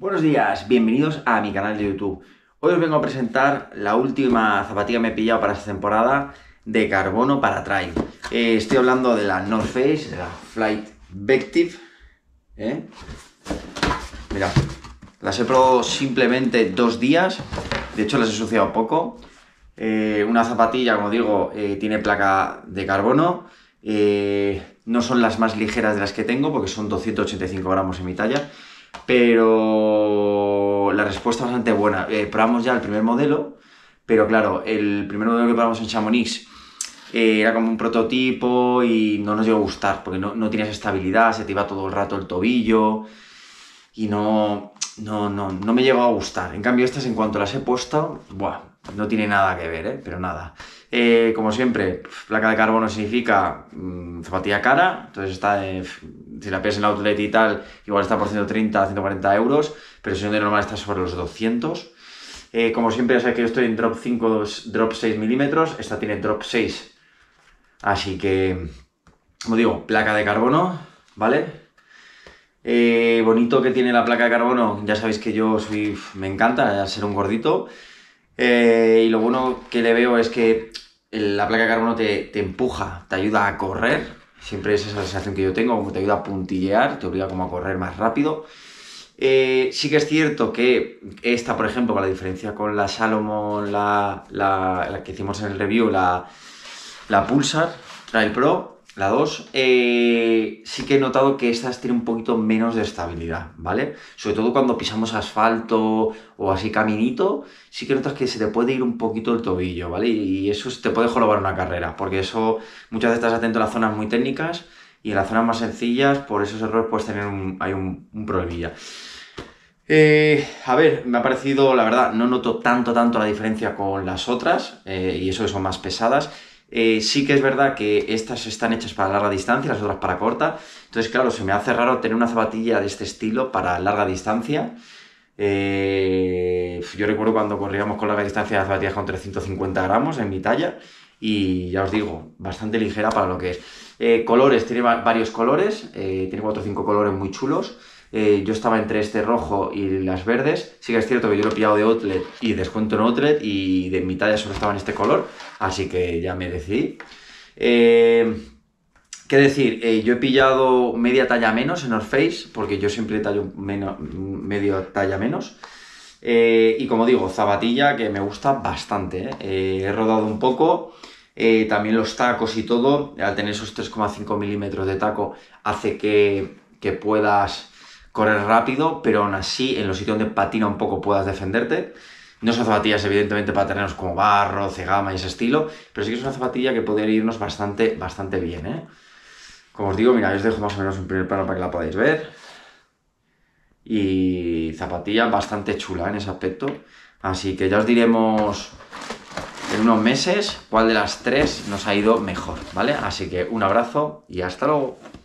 Buenos días, bienvenidos a mi canal de YouTube. Hoy os vengo a presentar la última zapatilla que me he pillado para esta temporada de carbono para trail. Eh, estoy hablando de la North Face, de la Flight Vective. ¿eh? las he probado simplemente dos días, de hecho las he suciado poco. Eh, una zapatilla, como digo, eh, tiene placa de carbono. no son las más ligeras de las que tengo porque son 285 gramos en mi talla pero la respuesta es bastante buena. Eh, probamos ya el primer modelo, pero claro, el primer modelo que probamos en Chamonix eh, era como un prototipo y no nos llegó a gustar, porque no, no estabilidad, se te iba todo el rato el tobillo y no, no, no, no me llegó a gustar. En cambio, estas en cuanto las he puesto, no tiene nada que ver, ¿eh? pero nada. Eh, como siempre, placa de carbono significa mm, zapatilla cara, entonces está, eh, si la pides en outlet y tal, igual está por 130, 140 euros, pero si no de normal está sobre los 200. Eh, como siempre, ya sabéis que yo estoy en drop 5, drop 6 milímetros, esta tiene drop 6, así que, como digo, placa de carbono, ¿vale? bonito que tiene la placa de carbono, ya sabéis que yo soy, me encanta ser un gordito, eh, y lo bueno que le veo es que la placa de carbono te, empuja, te ayuda a correr. Siempre es esa sensación que yo tengo, como te ayuda a puntillear, te obliga como a correr más rápido. Eh, sí que es cierto que esta, por ejemplo, con la diferencia con la Salomon, la, que hicimos en el review, la, la Pulsar Trail Pro, la 2, eh, sí que he notado que estas tienen un poquito menos de estabilidad, ¿vale? Sobre todo cuando pisamos asfalto o así caminito, sí que notas que se te puede ir un poquito el tobillo, ¿vale? Y eso te puede jorobar una carrera, porque eso muchas veces estás atento a las zonas muy técnicas y en las zonas más sencillas, por esos errores puedes tener un, hay un, un problemilla. Eh, a ver, me ha parecido, la verdad, no noto tanto, tanto la diferencia con las otras, eh, y eso que son más pesadas. Eh, sí que es verdad que estas están hechas para larga distancia, las otras para corta. Entonces, claro, se me hace raro tener una zapatilla de este estilo para larga distancia. Eh, yo recuerdo cuando corríamos con larga distancia las zapatillas con 350 gramos en mi talla y ya os digo, bastante ligera para lo que es. Eh, colores, tiene varios colores, tiene 4 o 5 colores muy chulos. Eh, yo estaba entre este rojo y las verdes. Sí que es cierto que yo lo he pillado de outlet y descuento en outlet y de mitad ya solo estaba en este color, así que ya me decidí. Eh, ¿Qué decir? Eh, yo he pillado media talla menos en North Face, porque yo siempre tallo menos, medio talla menos. y como digo, zapatilla que me gusta bastante. he rodado un poco, también los tacos y todo, al tener esos 3,5 milímetros de taco, hace que, que puedas correr rápido, pero aún así en los sitios donde patina un poco puedas defenderte. No son zapatillas, evidentemente, para tenernos como barro, cegama y ese estilo, pero sí que es una zapatilla que puede irnos bastante, bastante bien. ¿eh? Como os digo, mira, os dejo más o menos un primer plano para que la podáis ver. Y zapatilla bastante chula en ese aspecto. Así que ya os diremos en unos meses cuál de las tres nos ha ido mejor, ¿vale? Así que un abrazo y hasta luego.